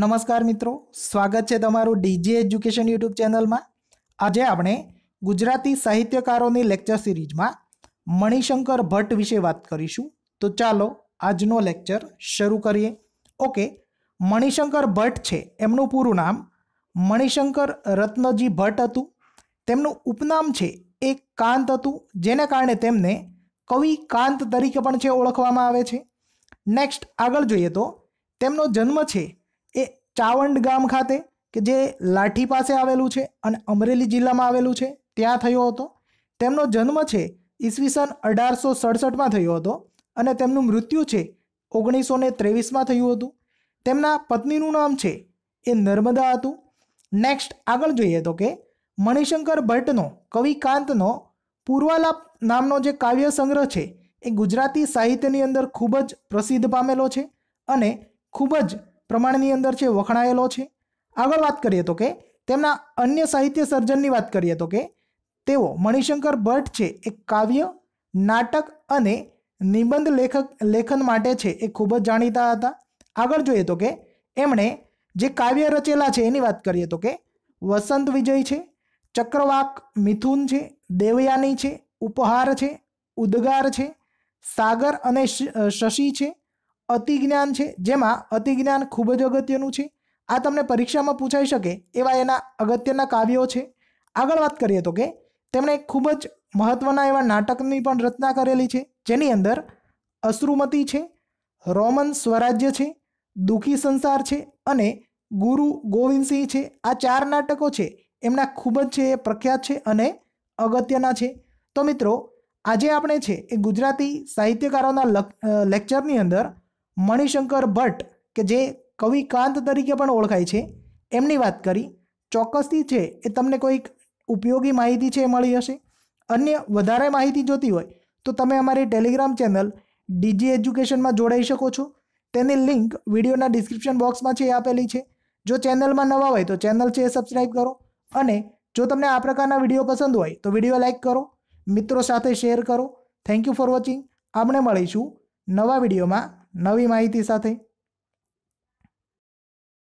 નમસ્કાર મિત્રો સ્વાગત છે તમારું ડીજી એજ્યુકેશન યુટ્યુબ ચેનલમાં આજે આપણે ગુજરાતી સાહિત્યકારોની લેક્ચર સિરીઝમાં મણિશંકર ભટ્ટ વિશે વાત કરીશું તો ચાલો આજનો લેક્ચર શરૂ કરીએ ઓકે મણિશંકર ભટ્ટ છે એમનું પૂરું નામ મણિશંકર રત્નજી ભટ્ટ હતું તેમનું ઉપનામ છે એ કાંત હતું જેને કારણે તેમને કવિ કાંત તરીકે પણ છે ઓળખવામાં આવે છે નેક્સ્ટ આગળ જોઈએ તો તેમનો જન્મ છે એ ચાવંડ ગામ ખાતે કે જે લાઠી પાસે આવેલું છે અને અમરેલી જિલ્લામાં આવેલું છે ત્યાં થયો હતો તેમનો જન્મ છે ઈસવીસન અઢારસો સડસઠમાં થયો હતો અને તેમનું મૃત્યુ છે ઓગણીસો ને ત્રેવીસમાં થયું હતું તેમના પત્નીનું નામ છે એ નર્મદા હતું નેક્સ્ટ આગળ જોઈએ તો કે મણિશંકર ભટ્ટનો કવિકાંતનો પૂર્વાલાપ નામનો જે કાવ્ય સંગ્રહ છે એ ગુજરાતી સાહિત્યની અંદર ખૂબ જ પ્રસિદ્ધ પામેલો છે અને ખૂબ જ પ્રમાણની અંદર છે વખણાયેલો છે આગળ વાત કરીએ તો કે તેમના અન્ય સાહિત્ય સર્જનની વાત કરીએ તો કે તેઓ મણિશંકર ભટ્ટ છે એ કાવ્ય નાટક અને નિબંધ લેખક લેખન માટે છે એ ખૂબ જ જાણીતા હતા આગળ જોઈએ તો કે એમણે જે કાવ્ય રચેલા છે એની વાત કરીએ તો કે વસંત વિજય છે ચક્રવાક મિથુન છે દેવયાની છે ઉપહાર છે ઉદગાર છે સાગર અને શશી છે અતિજ્ઞાન છે જેમાં અતિજ્ઞાન ખૂબ જ અગત્યનું છે આ તમને પરીક્ષામાં પૂછાઈ શકે એવા એના અગત્યના કાવ્યો છે આગળ વાત કરીએ તો કે તેમણે ખૂબ જ મહત્ત્વના એવા નાટકની પણ રચના કરેલી છે જેની અંદર અશ્રુમતી છે રોમન સ્વરાજ્ય છે દુઃખી સંસાર છે અને ગુરુ ગોવિંદસિંહ છે આ ચાર નાટકો છે એમના ખૂબ જ છે એ પ્રખ્યાત છે અને અગત્યના છે તો મિત્રો આજે આપણે છે એ ગુજરાતી સાહિત્યકારોના લેક્ચરની અંદર મણિશંકર ભટ્ટ કે જે કવિકાંત તરીકે પણ ઓળખાય છે એમની વાત કરી ચોક્કસથી છે એ તમને કોઈક ઉપયોગી માહિતી છે એ મળી હશે અન્ય વધારે માહિતી જોતી હોય તો તમે અમારી ટેલિગ્રામ ચેનલ ડીજી એજ્યુકેશનમાં જોડાઈ શકો છો તેની લિંક વિડીયોના ડિસ્ક્રિપ્શન બોક્સમાં છે એ આપેલી છે જો ચેનલમાં નવા હોય તો ચેનલ છે એ સબસ્ક્રાઈબ કરો અને જો તમને આ પ્રકારના વિડીયો પસંદ હોય તો વિડીયો લાઇક કરો મિત્રો સાથે શેર કરો થેન્ક યુ ફોર વોચિંગ આપણે મળીશું નવા વિડીયોમાં નવી માહિતી સાથે